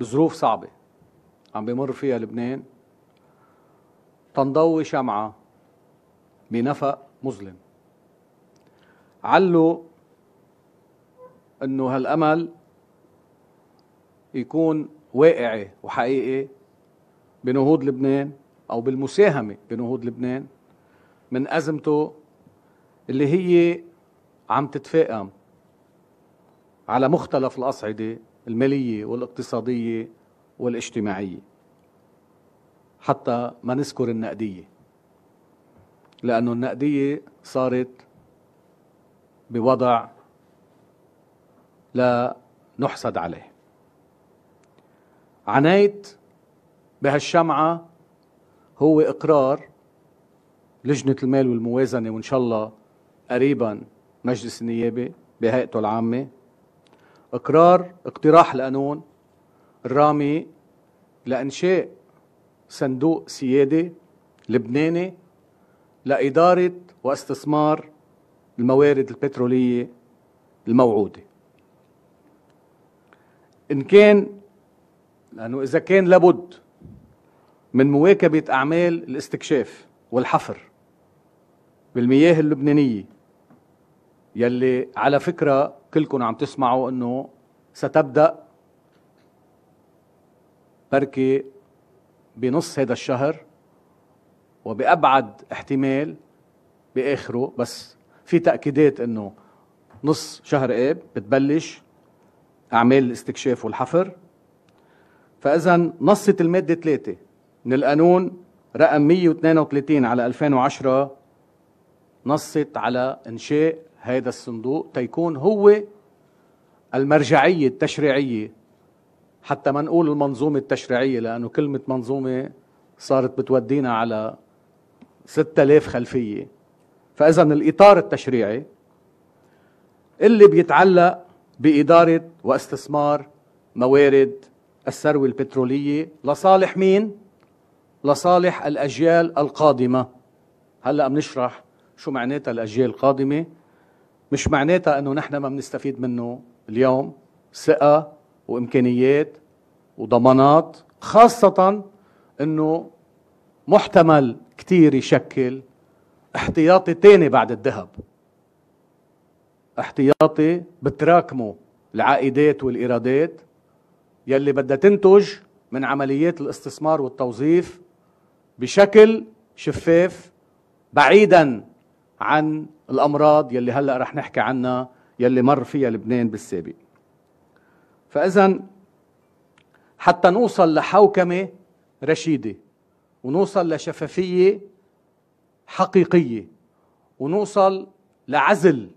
بظروف صعبة عم بمر فيها لبنان تنضوي شمعة بنفق مظلم علوا انه هالامل يكون واقعي وحقيقي بنهوض لبنان او بالمساهمه بنهوض لبنان من ازمته اللي هي عم تتفاقم على مختلف الاصعده المالية والاقتصادية والاجتماعية حتى ما نذكر النقدية لأنه النقدية صارت بوضع لا نحسد عليه عنايت بهالشمعة هو إقرار لجنة المال والموازنة وإن شاء الله قريبا مجلس النيابة بهيئته العامة اقرار اقتراح القانون الرامي لانشاء صندوق سياده لبناني لاداره واستثمار الموارد البتروليه الموعوده ان كان لانه اذا كان لابد من مواكبه اعمال الاستكشاف والحفر بالمياه اللبنانيه يلي على فكره كلكم عم تسمعوا انه ستبدا بركي بنص هذا الشهر وبابعد احتمال باخره بس في تاكيدات انه نص شهر اب بتبلش اعمال الاستكشاف والحفر فاذا نصت الماده 3 من القانون رقم 132 على 2010 نصت على انشاء هذا الصندوق تيكون هو المرجعية التشريعية حتى ما نقول المنظومة التشريعية لأنه كلمة منظومة صارت بتودينا على 6000 خلفية فإذا الإطار التشريعي اللي بيتعلق بإدارة واستثمار موارد الثروة البترولية لصالح مين؟ لصالح الأجيال القادمة هلأ بنشرح شو معناتها الأجيال القادمة مش معناتها انه نحن ما بنستفيد منه اليوم ثقه وامكانيات وضمانات خاصه انه محتمل كتير يشكل احتياطي تاني بعد الذهب احتياطي بتراكمه العائدات والإيرادات يلي بدها تنتج من عمليات الاستثمار والتوظيف بشكل شفاف بعيدا عن الامراض يلي هلا رح نحكي عنها يلي مر فيها لبنان بالسابق فاذا حتى نوصل لحوكمه رشيده ونوصل لشفافيه حقيقيه ونوصل لعزل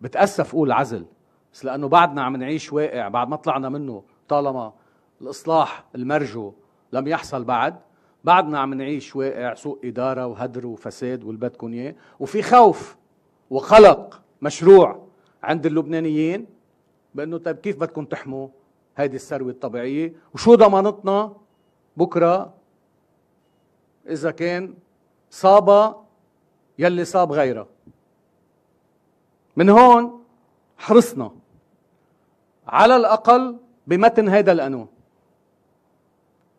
بتاسف اقول عزل بس لانه بعدنا عم نعيش واقع بعد ما طلعنا منه طالما الاصلاح المرجو لم يحصل بعد بعدنا عم نعيش واقع سوء إدارة وهدر وفساد والبدكن إياه وفي خوف وقلق مشروع عند اللبنانيين بأنه طيب كيف بدكم تحموا هذه الثروة الطبيعية وشو ضمانتنا بكرة إذا كان صابة يلي صاب غيره من هون حرصنا على الأقل بمتن هذا القانون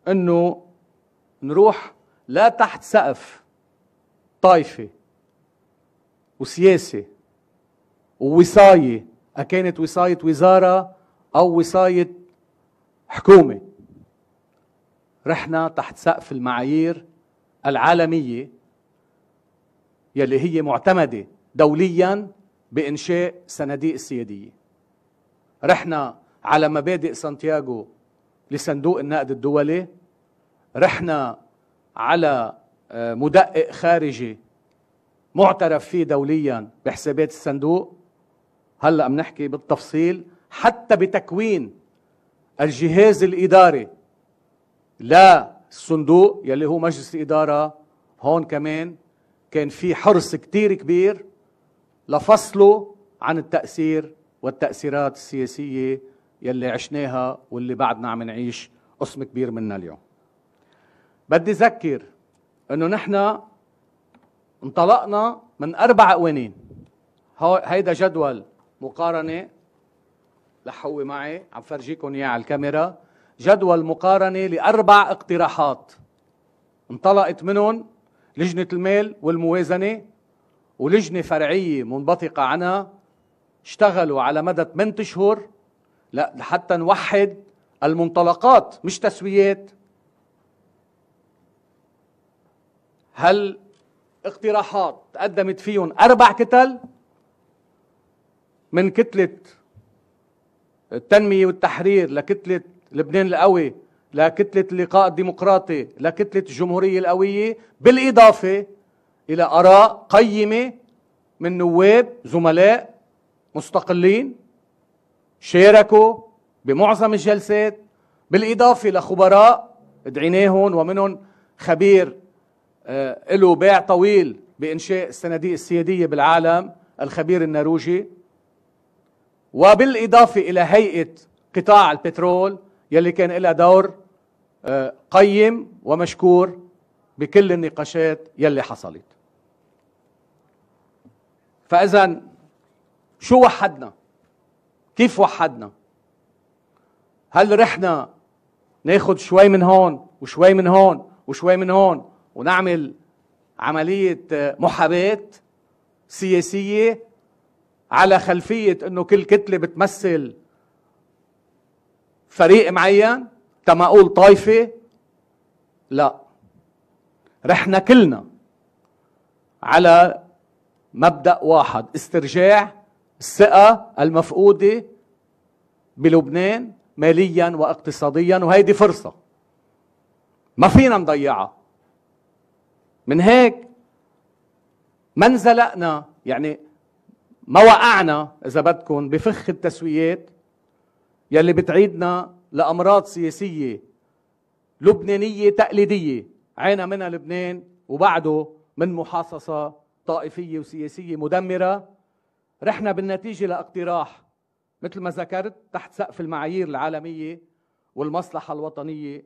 انه نروح لا تحت سقف طائفي وسياسي ووصاية أكانت وصاية وزارة أو وصاية حكومة رحنا تحت سقف المعايير العالمية يلي هي معتمدة دوليا بإنشاء صناديق السيادية رحنا على مبادئ سانتياغو لصندوق النقد الدولي رحنا على آه، مدقق خارجي معترف فيه دوليا بحسابات الصندوق هلا بنحكي بالتفصيل حتى بتكوين الجهاز الاداري للصندوق يلي هو مجلس الاداره هون كمان كان في حرص كتير كبير لفصله عن التاثير والتاثيرات السياسيه يلي عشناها واللي بعدنا عم نعيش قسم كبير منها اليوم بدي اذكر انه نحن انطلقنا من اربع قوانين هيدا جدول مقارنه لحوة معي عم فرجيكم اياه على الكاميرا جدول مقارنه لاربع اقتراحات انطلقت منهم لجنه المال والموازنه ولجنه فرعيه منبثقه عنها اشتغلوا على مدى 8 اشهر لحتى نوحد المنطلقات مش تسويات هل اقتراحات تقدمت فيهم أربع كتل من كتلة التنمية والتحرير لكتلة لبنان القوي لكتلة اللقاء الديمقراطي لكتلة الجمهورية القوية بالإضافة إلى آراء قيمة من نواب زملاء مستقلين شاركوا بمعظم الجلسات بالإضافة لخبراء ادعيناهم ومنهم خبير آه، له باع طويل بإنشاء الصناديق السيادية بالعالم الخبير النروجي وبالإضافة إلى هيئة قطاع البترول يلي كان لها دور آه، قيم ومشكور بكل النقاشات يلي حصلت فإذا شو وحدنا كيف وحدنا هل رحنا ناخذ شوي من هون وشوي من هون وشوي من هون ونعمل عملية محاباة سياسية على خلفية انه كل كتلة بتمثل فريق معين تما اقول طائفة لا رحنا كلنا على مبدأ واحد استرجاع الثقة المفقودة بلبنان ماليا واقتصاديا وهيدي فرصة ما فينا نضيعها من هيك ما انزلقنا يعني ما وقعنا اذا بدكم بفخ التسويات يلي بتعيدنا لامراض سياسيه لبنانيه تقليديه عينا منها لبنان وبعده من محاصصه طائفيه وسياسيه مدمره رحنا بالنتيجه لاقتراح مثل ما ذكرت تحت سقف المعايير العالميه والمصلحه الوطنيه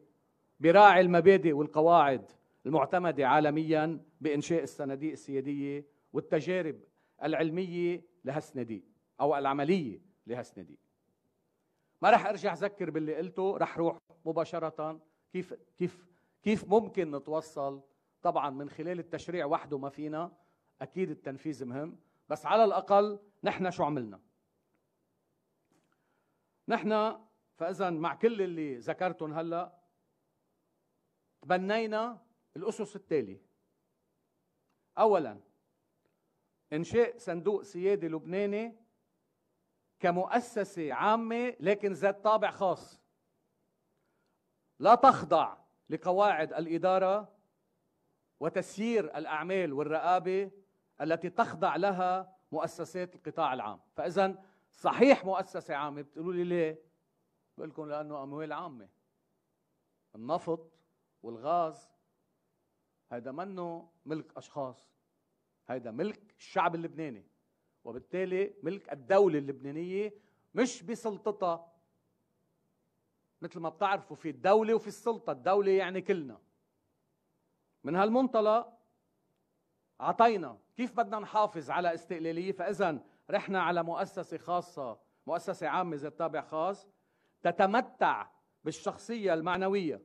براعي المبادئ والقواعد المعتمدة عالميا بإنشاء الصناديق السيادية والتجارب العلمية لهالصناديق أو العملية لهالصناديق ما رح أرجع أذكر باللي قلته رح روح مباشرة كيف كيف كيف ممكن نتوصل طبعا من خلال التشريع وحده ما فينا أكيد التنفيذ مهم بس على الأقل نحن شو عملنا نحن فإذا مع كل اللي ذكرتهم هلأ تبنينا الأسس التالي أولا إنشاء صندوق سيادي لبناني كمؤسسة عامة لكن ذات طابع خاص لا تخضع لقواعد الإدارة وتسيير الأعمال والرقابة التي تخضع لها مؤسسات القطاع العام فإذا صحيح مؤسسة عامة بتقولوا لي ليه بقول لكم لأنه أموال عامة النفط والغاز هيدا منه ملك اشخاص هيدا ملك الشعب اللبناني وبالتالي ملك الدولة اللبنانية مش بسلطتها مثل ما بتعرفوا في الدولة وفي السلطة الدولة يعني كلنا من هالمنطلق عطينا كيف بدنا نحافظ على استقلالية فإذا رحنا على مؤسسة خاصة مؤسسة عامة ذات طابع خاص تتمتع بالشخصية المعنوية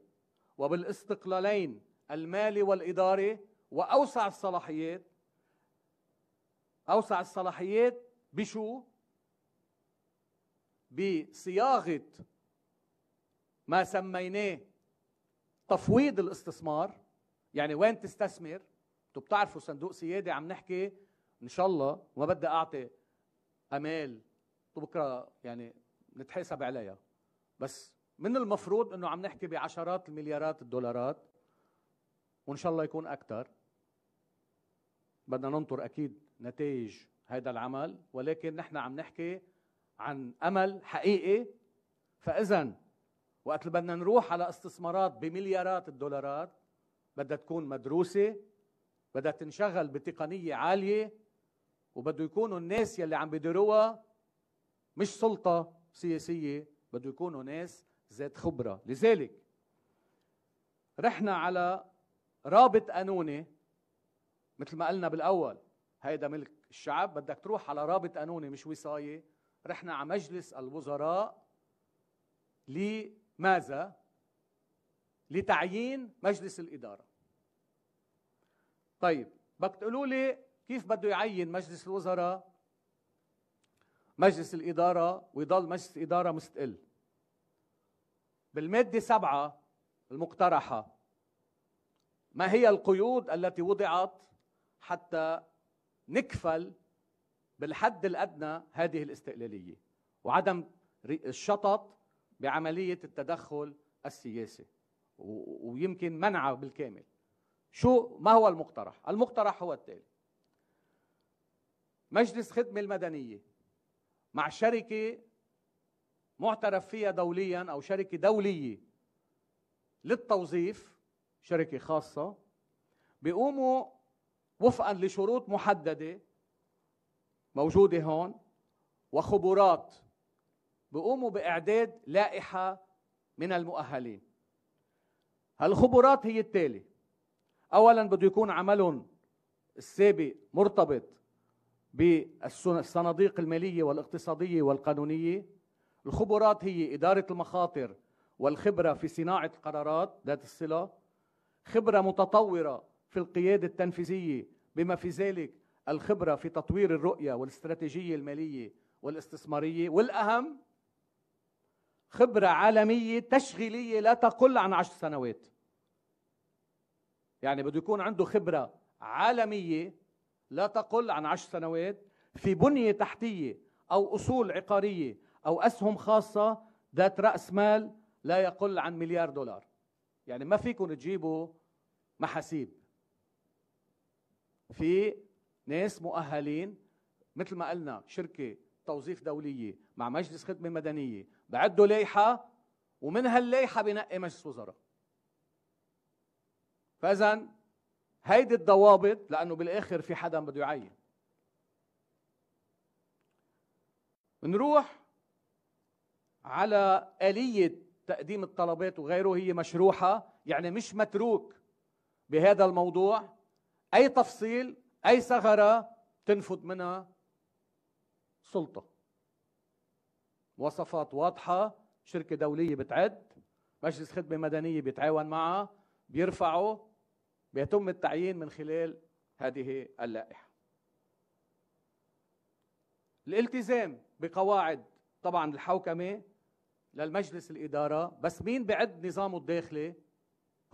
وبالاستقلالين المالي والإداري وأوسع الصلاحيات أوسع الصلاحيات بشو؟ بصياغة ما سميناه تفويض الاستثمار يعني وين تستثمر انتوا بتعرفوا صندوق سيادة عم نحكي ان شاء الله وما بدي اعطي امال بكره يعني نتحاسب عليها بس من المفروض انه عم نحكي بعشرات المليارات الدولارات وان شاء الله يكون اكثر بدنا ننطر اكيد نتائج هذا العمل ولكن نحن عم نحكي عن امل حقيقي فاذا وقت بدنا نروح على استثمارات بمليارات الدولارات بدها تكون مدروسه بدها تنشغل بتقنيه عاليه وبده يكونوا الناس يلي عم بيديروها مش سلطه سياسيه بده يكونوا ناس ذات خبره لذلك رحنا على رابط قانوني مثل ما قلنا بالاول هيدا ملك الشعب بدك تروح على رابط قانوني مش وصايه رحنا على مجلس الوزراء لماذا لتعيين مجلس الاداره طيب بدك تقولوا لي كيف بده يعين مجلس الوزراء مجلس الاداره ويضل مجلس الاداره مستقل بالماده سبعة المقترحه ما هي القيود التي وضعت حتى نكفل بالحد الادنى هذه الاستقلاليه وعدم الشطط بعمليه التدخل السياسي ويمكن منعه بالكامل شو ما هو المقترح المقترح هو التالي مجلس خدمه المدنيه مع شركه معترف فيها دوليا او شركه دوليه للتوظيف شركه خاصه بيقوموا وفقا لشروط محدده موجوده هون وخبرات بيقوموا باعداد لائحه من المؤهلين هالخبرات هي التالي اولا بده يكون عملهم السابق مرتبط بالصناديق الماليه والاقتصاديه والقانونيه الخبرات هي اداره المخاطر والخبره في صناعه القرارات ذات الصله خبرة متطورة في القيادة التنفيذية بما في ذلك الخبرة في تطوير الرؤية والاستراتيجية المالية والاستثمارية والأهم خبرة عالمية تشغيلية لا تقل عن عشر سنوات يعني بده يكون عنده خبرة عالمية لا تقل عن عشر سنوات في بنية تحتية أو أصول عقارية أو أسهم خاصة ذات رأس مال لا يقل عن مليار دولار يعني ما فيكم تجيبوا محاسيب في ناس مؤهلين مثل ما قلنا شركة توظيف دولية مع مجلس خدمة مدنية بعدوا لائحة ومن هاللائحة بنقي مجلس وزراء فإذا هيدي الضوابط لأنه بالآخر في حدا بده يعين نروح على آلية تقديم الطلبات وغيره هي مشروحة يعني مش متروك بهذا الموضوع أي تفصيل أي ثغرة تنفذ منها سلطة وصفات واضحة شركة دولية بتعد مجلس خدمة مدنية بيتعاون معها بيرفعوا بيتم التعيين من خلال هذه اللائحة الالتزام بقواعد طبعا الحوكمة للمجلس الإدارة بس مين بعد نظامه الداخلي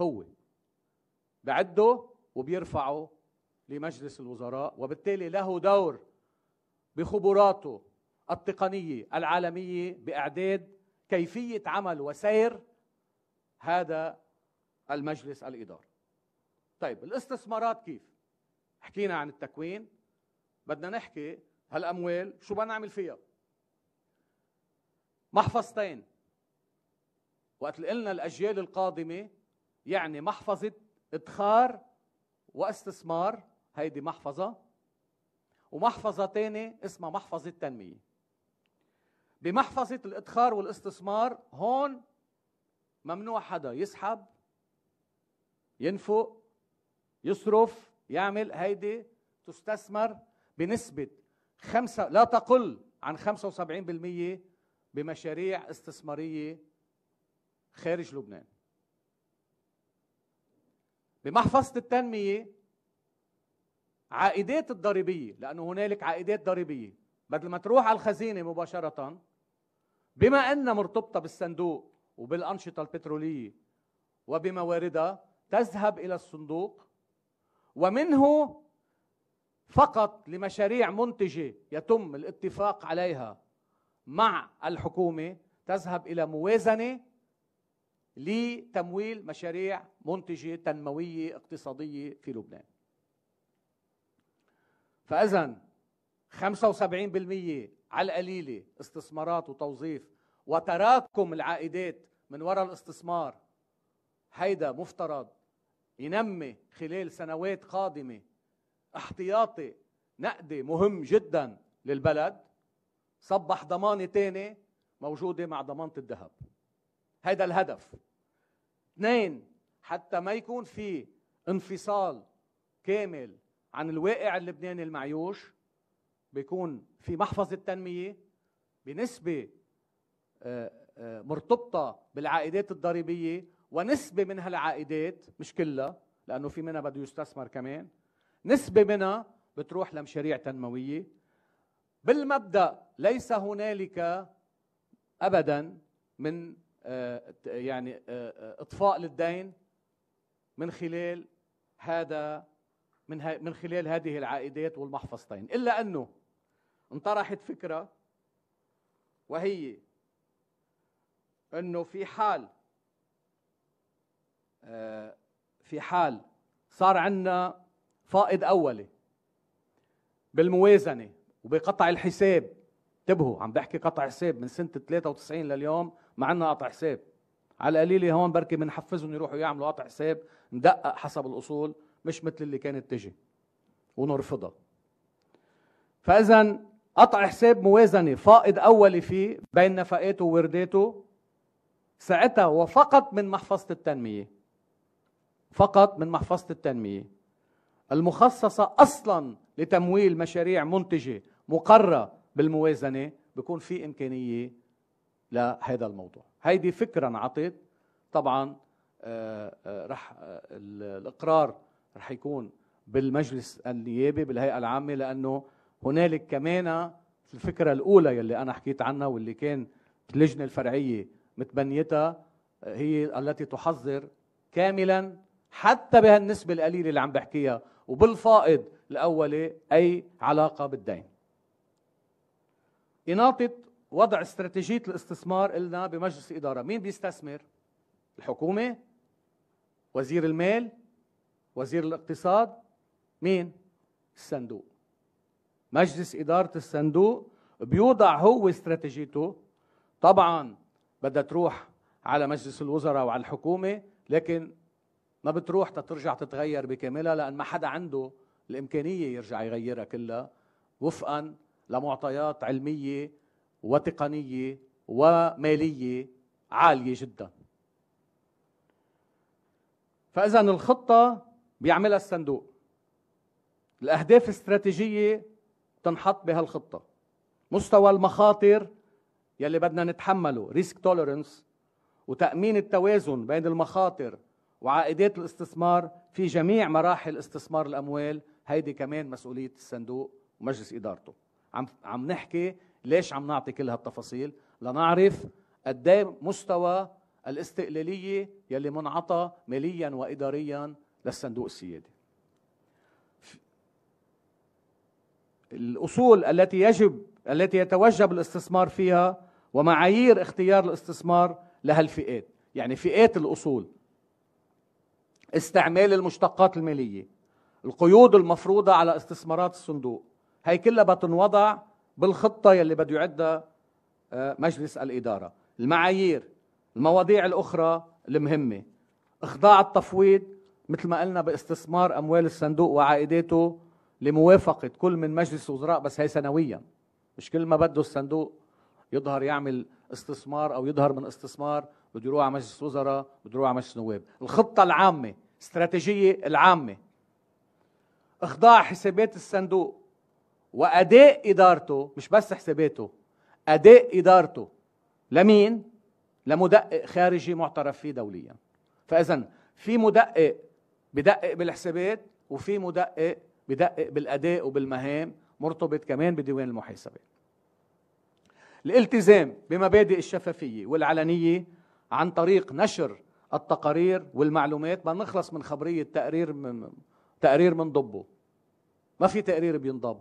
هو بعده وبيرفعه لمجلس الوزراء وبالتالي له دور بخبراته التقنية العالمية بإعداد كيفية عمل وسير هذا المجلس الإداري طيب الاستثمارات كيف حكينا عن التكوين بدنا نحكي هالأموال شو بنعمل فيها محفظتين وقت قلنا الأجيال القادمة يعني محفظة إدخار واستثمار هيدي محفظة ومحفظة تانية اسمها محفظة تنمية بمحفظة الإدخار والاستثمار هون ممنوع حدا يسحب ينفق يصرف يعمل هيدي تستثمر بنسبة خمسة لا تقل عن 75% بمشاريع استثماريه خارج لبنان بمحفظه التنميه عائدات الضريبيه لانه هنالك عائدات ضريبيه بدل ما تروح على الخزينه مباشره بما انها مرتبطه بالصندوق وبالانشطه البتروليه وبمواردها تذهب الى الصندوق ومنه فقط لمشاريع منتجه يتم الاتفاق عليها مع الحكومه تذهب الى موازنه لتمويل مشاريع منتجه تنمويه اقتصاديه في لبنان. فاذا 75% على القليله استثمارات وتوظيف وتراكم العائدات من وراء الاستثمار هيدا مفترض ينمي خلال سنوات قادمه احتياطي نقدي مهم جدا للبلد صبح ضمانه تاني موجوده مع ضمانه الذهب هذا الهدف اثنين حتى ما يكون في انفصال كامل عن الواقع اللبناني المعيوش بيكون في محفظه تنميه بنسبه آه، آه، مرتبطه بالعائدات الضريبيه ونسبه من هالعائدات مش كلها لانه في منها بده يستثمر كمان نسبه منها بتروح لمشاريع تنمويه بالمبدا ليس هنالك ابدا من آه، يعني آه، آه، اطفاء للدين من خلال هذا من من خلال هذه العائدات والمحفظتين الا انه انطرحت فكره وهي انه في حال في حال صار عندنا فائض اولي بالموازنه وبقطع الحساب انتبهوا عم بحكي قطع حساب من سنه 93 لليوم ما عندنا قطع حساب على القليله هون بركي بنحفزهم يروحوا يعملوا قطع حساب مدقق حسب الاصول مش مثل اللي كانت تجي ونرفضها فاذا قطع حساب موازنه فائض اولي فيه بين نفقاته وورداته ساعتها وفقط من محفظه التنميه فقط من محفظه التنميه المخصصه اصلا لتمويل مشاريع منتجه مقرة بالموازنة بكون في إمكانية لهذا الموضوع هيدي فكرة انعطت طبعا آه، آه، رح آه، الإقرار رح يكون بالمجلس النيابي بالهيئة العامة لأنه هنالك كمان الفكرة الأولى يلي أنا حكيت عنها واللي كان اللجنة الفرعية متبنيتها هي التي تحذر كاملا حتى بهالنسبة القليلة اللي عم بحكيها وبالفائض الأولي أي علاقة بالدين إناطة وضع استراتيجية الاستثمار لنا بمجلس الإدارة مين بيستثمر؟ الحكومة وزير المال وزير الاقتصاد مين؟ الصندوق مجلس إدارة الصندوق بيوضع هو استراتيجيته طبعا بدها تروح على مجلس الوزراء وعلى الحكومة لكن ما بتروح تترجع تتغير بكاملها لأن ما حدا عنده الإمكانية يرجع يغيرها كلها وفقا لمعطيات علميه وتقنيه وماليه عاليه جدا فاذا الخطه بيعملها الصندوق الاهداف الاستراتيجيه تنحط بهالخطه مستوى المخاطر يلي بدنا نتحمله ريسك توليرنس وتامين التوازن بين المخاطر وعائدات الاستثمار في جميع مراحل استثمار الاموال هيدي كمان مسؤوليه الصندوق ومجلس ادارته عم عم نحكي ليش عم نعطي كل هالتفاصيل لنعرف قد ايه مستوى الاستقلاليه يلي منعطى ماليا واداريا للصندوق السيادي الاصول التي يجب التي يتوجب الاستثمار فيها ومعايير اختيار الاستثمار لهالفئات يعني فئات الاصول استعمال المشتقات الماليه القيود المفروضه على استثمارات الصندوق هي كلها بتنوضع بالخطة يلي بده يعدها آه، مجلس الإدارة المعايير المواضيع الأخرى المهمة إخضاع التفويض مثل ما قلنا باستثمار أموال الصندوق وعائداته لموافقة كل من مجلس الوزراء بس هي سنويا مش كل ما بده الصندوق يظهر يعمل استثمار أو يظهر من استثمار بده يروح على مجلس وزراء بده يروح على مجلس نواب الخطة العامة استراتيجية العامة إخضاع حسابات الصندوق واداء ادارته مش بس حساباته اداء ادارته لمين لمدقق خارجي معترف فيه دوليا فاذا في مدقق بدقق بالحسابات وفي مدقق بدقق بالاداء وبالمهام مرتبط كمان بديوان المحاسبه الالتزام بمبادئ الشفافيه والعلنيه عن طريق نشر التقارير والمعلومات ما نخلص من خبريه تقرير من تقرير من ضبه ما في تقرير بينضب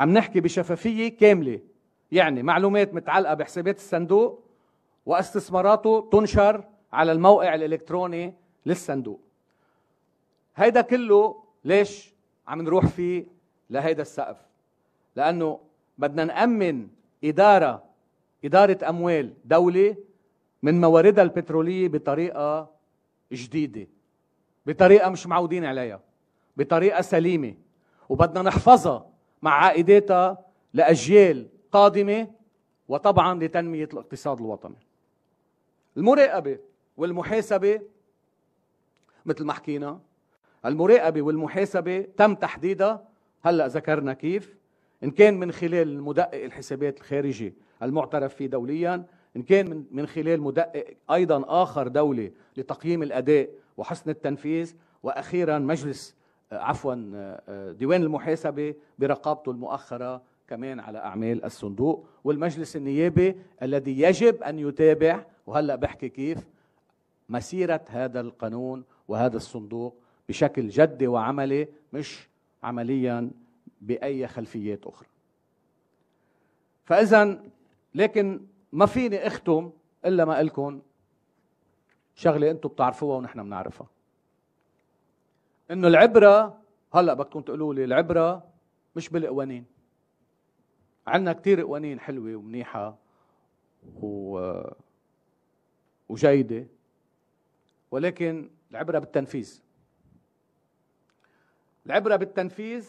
عم نحكي بشفافية كاملة يعني معلومات متعلقة بحسابات الصندوق واستثماراته تنشر على الموقع الإلكتروني للصندوق هيدا كله ليش عم نروح فيه لهيدا السقف لأنه بدنا نأمن إدارة إدارة أموال دولة من مواردها البترولية بطريقة جديدة بطريقة مش معودين عليها بطريقة سليمة وبدنا نحفظها مع عائداتها لأجيال قادمة وطبعا لتنمية الاقتصاد الوطني المراقبة والمحاسبة مثل ما حكينا المراقبة والمحاسبة تم تحديدها هلأ ذكرنا كيف إن كان من خلال مدقق الحسابات الخارجي المعترف فيه دوليا إن كان من خلال مدقق أيضا آخر دولي لتقييم الأداء وحسن التنفيذ وأخيرا مجلس آه، عفوا آه، آه، ديوان المحاسبه برقابته المؤخره كمان على اعمال الصندوق والمجلس النيابي الذي يجب ان يتابع وهلا بحكي كيف مسيره هذا القانون وهذا الصندوق بشكل جدي وعملي مش عمليا باي خلفيات اخرى. فاذا لكن ما فيني اختم الا ما لكم شغله انتم بتعرفوها ونحن بنعرفها. انه العبره هلا بدكم تقولوا لي العبره مش بالقوانين عندنا كثير قوانين حلوه ومنيحه و وجيده ولكن العبره بالتنفيذ العبره بالتنفيذ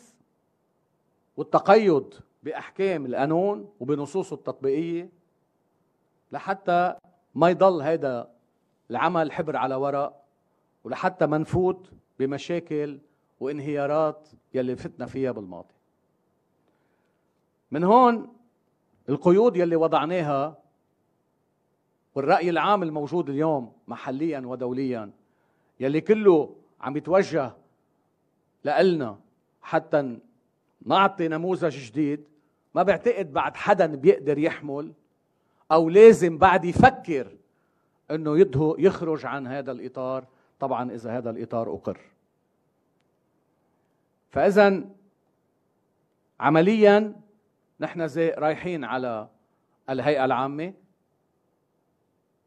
والتقيد باحكام القانون وبنصوصه التطبيقيه لحتى ما يضل هذا العمل حبر على ورق ولحتى ما نفوت بمشاكل وانهيارات يلي فتنا فيها بالماضي من هون القيود يلي وضعناها والرأي العام الموجود اليوم محليا ودوليا يلي كله عم يتوجه لألنا حتى نعطي نموذج جديد ما بعتقد بعد حدا بيقدر يحمل او لازم بعد يفكر انه يخرج عن هذا الاطار طبعا اذا هذا الاطار اقر فاذا عمليا نحن زي رايحين على الهيئه العامه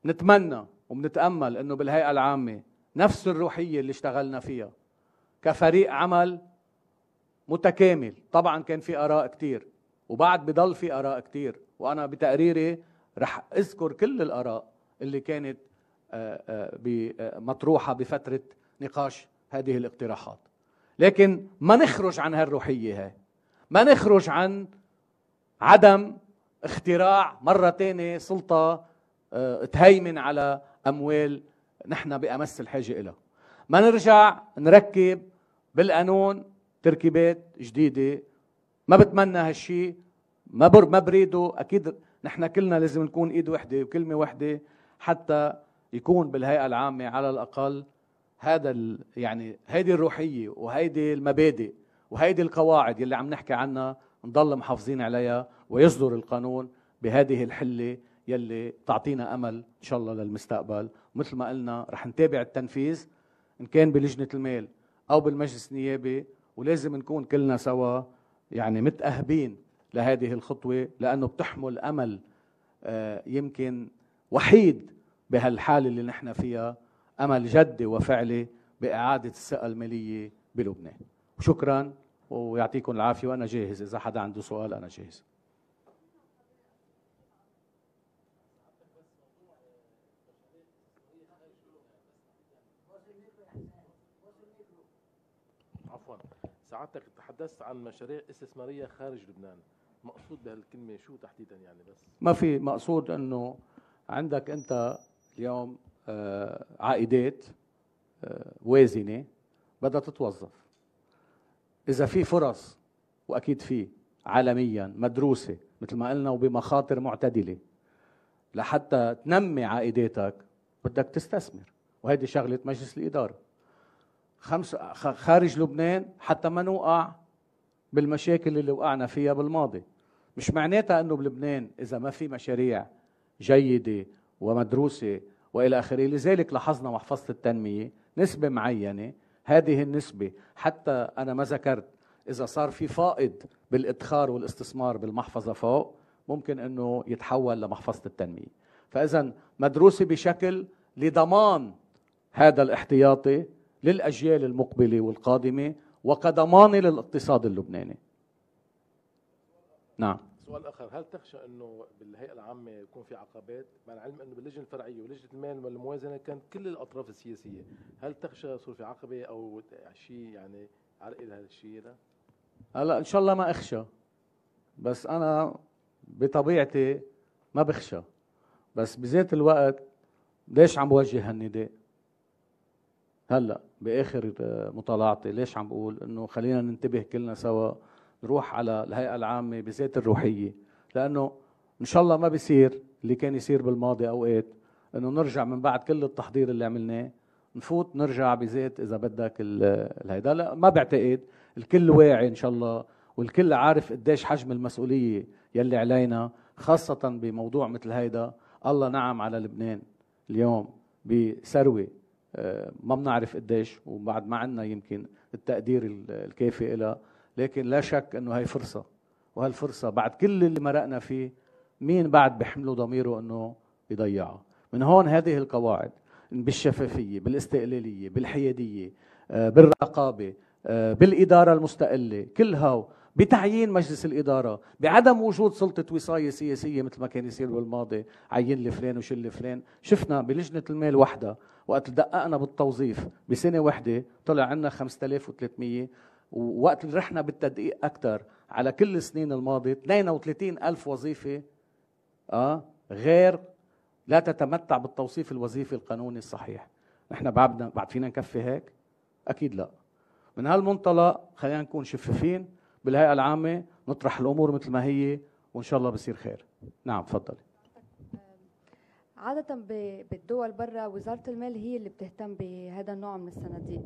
نتمنى وبنتامل انه بالهيئه العامه نفس الروحيه اللي اشتغلنا فيها كفريق عمل متكامل طبعا كان في اراء كثير وبعد بضل في اراء كثير وانا بتقريري رح اذكر كل الاراء اللي كانت آه، آه، آه، مطروحه بفتره نقاش هذه الاقتراحات لكن ما نخرج عن هالروحية هاي ما نخرج عن عدم اختراع مرة تانية سلطة آه، تهيمن على أموال نحن بأمس الحاجة إلها ما نرجع نركب بالقانون تركيبات جديدة ما بتمنى هالشي ما بر ما بريده أكيد نحن كلنا لازم نكون إيد وحدة وكلمة وحدة حتى يكون بالهيئة العامة على الأقل هذا يعني هيدي الروحيه وهيدي المبادئ وهيدي القواعد يلي عم نحكي عنها نضل محافظين عليها ويصدر القانون بهذه الحله يلي تعطينا امل ان شاء الله للمستقبل مثل ما قلنا رح نتابع التنفيذ ان كان بلجنه المال او بالمجلس النيابي ولازم نكون كلنا سوا يعني متاهبين لهذه الخطوه لانه بتحمل امل آه، يمكن وحيد بهالحاله اللي نحن فيها امل جدي وفعلي باعاده الثقه الماليه بلبنان شكرا ويعطيكم العافيه وانا جاهز اذا حدا عنده سؤال انا جاهز عفوا سعادتك تحدثت عن مشاريع استثماريه خارج لبنان مقصود بهالكلمه شو تحديدا يعني بس ما في مقصود انه عندك انت اليوم آه، عائدات آه، وازنه بدها تتوظف اذا في فرص واكيد في عالميا مدروسه مثل ما قلنا وبمخاطر معتدله لحتى تنمي عائداتك بدك تستثمر وهيدي شغله مجلس الاداره خمس خارج لبنان حتى ما نوقع بالمشاكل اللي وقعنا فيها بالماضي مش معناتها انه بلبنان اذا ما في مشاريع جيده ومدروسه والى اخره لذلك لاحظنا محفظه التنميه نسبه معينه هذه النسبه حتى انا ما ذكرت اذا صار في فائض بالادخار والاستثمار بالمحفظه فوق ممكن انه يتحول لمحفظه التنميه فاذا مدروسه بشكل لضمان هذا الاحتياطي للاجيال المقبله والقادمه وكضمان للاقتصاد اللبناني نعم سؤال اخر هل تخشى انه بالهيئه العامه يكون في عقبات مع العلم انه باللجنه الفرعيه ولجنه المال والموازنه كانت كل الاطراف السياسيه هل تخشى يصير في عقبه او شيء يعني عرقل الشيء هذا هلا ان شاء الله ما اخشى بس انا بطبيعتي ما بخشى بس بذات الوقت ليش عم بوجه هالنداء هلا باخر مطالعتي ليش عم بقول انه خلينا ننتبه كلنا سوا نروح على الهيئه العامه بذات الروحيه لانه ان شاء الله ما بيصير اللي كان يصير بالماضي اوقات انه نرجع من بعد كل التحضير اللي عملناه نفوت نرجع بذات اذا بدك الهيدا لا ما بعتقد الكل واعي ان شاء الله والكل عارف قديش حجم المسؤوليه يلي علينا خاصه بموضوع مثل هيدا الله نعم على لبنان اليوم بثروه آه، ما بنعرف قديش وبعد ما عندنا يمكن التقدير الكافي لها لكن لا شك انه هي فرصه وهالفرصه بعد كل اللي مرقنا فيه مين بعد بحمله ضميره انه يضيعها من هون هذه القواعد بالشفافيه بالاستقلاليه بالحياديه آه، بالرقابه آه، بالاداره المستقله كلها بتعيين مجلس الإدارة بعدم وجود سلطة وصاية سياسية مثل ما كان يصير بالماضي عين لفلان وشل لفلان شفنا بلجنة المال وحده وقت دققنا بالتوظيف بسنة وحدة طلع عنا 5300 ووقت اللي رحنا بالتدقيق اكثر على كل السنين الماضيه 32 ألف وظيفه اه غير لا تتمتع بالتوصيف الوظيفي القانوني الصحيح نحن بعدنا بعد فينا نكفي هيك اكيد لا من هالمنطلق خلينا نكون شفافين بالهيئه العامه نطرح الامور مثل ما هي وان شاء الله بصير خير نعم تفضلي عادة بالدول برا وزارة المال هي اللي بتهتم بهذا النوع من الصناديق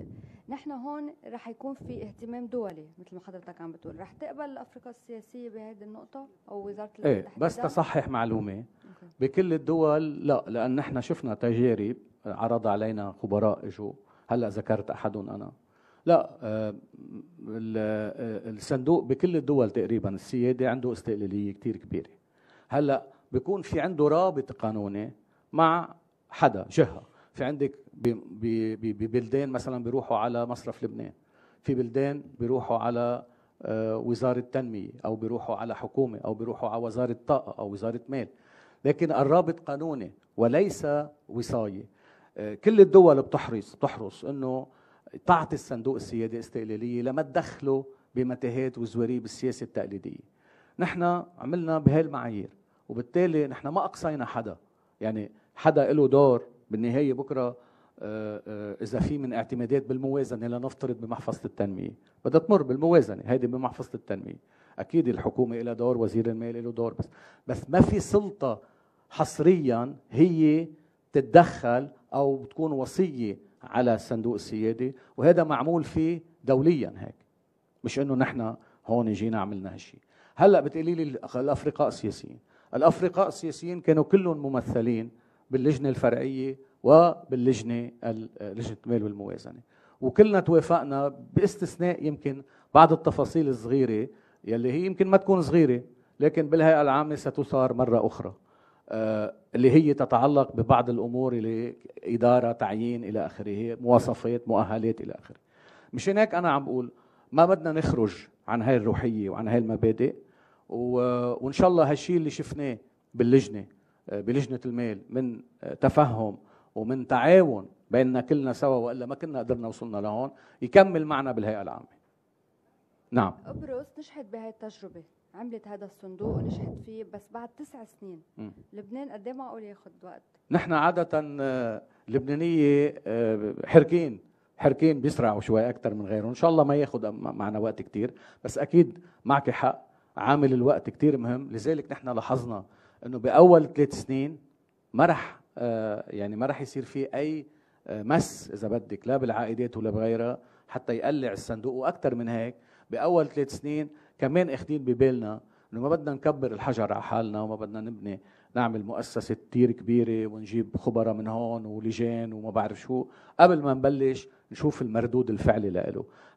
نحن هون رح يكون في اهتمام دولي مثل ما حضرتك عم بتقول رح تقبل افريقيا السياسيه بهذه النقطه او وزاره ايه بس تصحح معلومه بكل الدول لا لان نحن شفنا تجارب عرض علينا خبراء اجوا هلا ذكرت احدهم انا لا آه، آه، الصندوق بكل الدول تقريبا السيادة عنده استقلالية كتير كبيرة هلا بيكون في عنده رابط قانوني مع حدا جهة في عندك ببلدان مثلا بيروحوا على مصرف لبنان في بلدان بيروحوا على آه، وزارة تنمية أو بيروحوا على حكومة أو بيروحوا على وزارة طاقة أو وزارة مال لكن الرابط قانوني وليس وصاية آه، كل الدول بتحرص بتحرص أنه تعطي الصندوق السيادة استقلالية لما تدخله بمتاهات وزوري بالسياسة التقليدية نحن عملنا بهالمعايير وبالتالي نحن ما أقصينا حدا يعني حدا له دور بالنهايه بكره آه، آه، اذا في من اعتمادات بالموازنه لنفترض بمحفظه التنميه بدها تمر بالموازنه هيدي بمحفظه التنميه اكيد الحكومه لها دور وزير المال له دور بس بس ما في سلطه حصريا هي تتدخل او بتكون وصيه على صندوق السياده وهذا معمول فيه دوليا هيك مش انه نحن هون جينا عملنا هالشيء هلا بتقولي لي الافرقاء السياسيين الافرقاء السياسيين كانوا كلهم ممثلين باللجنه الفرعيه وباللجنه لجنه المال والموازنه وكلنا توافقنا باستثناء يمكن بعض التفاصيل الصغيره يلي هي يمكن ما تكون صغيره لكن بالهيئه العامه ستثار مره اخرى آه، اللي هي تتعلق ببعض الامور اللي اداره تعيين الى اخره مواصفات مؤهلات الى اخره مش هناك انا عم بقول ما بدنا نخرج عن هاي الروحيه وعن هاي المبادئ وان شاء الله هالشيء اللي شفناه باللجنه بلجنه المال من تفهم ومن تعاون بيننا كلنا سوا والا ما كنا قدرنا وصلنا لهون يكمل معنا بالهيئه العامه نعم قبرص نجحت بهاي التجربه عملت هذا الصندوق ونجحت فيه بس بعد تسع سنين م. لبنان قد ايه معقول ياخذ وقت نحن عاده آه، لبنانيه آه، حركين حركين بيسرعوا شوي اكثر من غيرهم ان شاء الله ما ياخذ معنا وقت كثير بس اكيد معك حق عامل الوقت كثير مهم لذلك نحن لاحظنا انه باول ثلاث سنين ما رح آه، يعني ما رح يصير في اي آه، مس اذا بدك لا بالعائدات ولا بغيرها حتى يقلع الصندوق واكثر من هيك باول ثلاث سنين كمان اخذين ببالنا انه ما بدنا نكبر الحجر على حالنا وما بدنا نبني نعمل مؤسسه كثير كبيره ونجيب خبراء من هون ولجان وما بعرف شو قبل ما نبلش نشوف المردود الفعلي لإله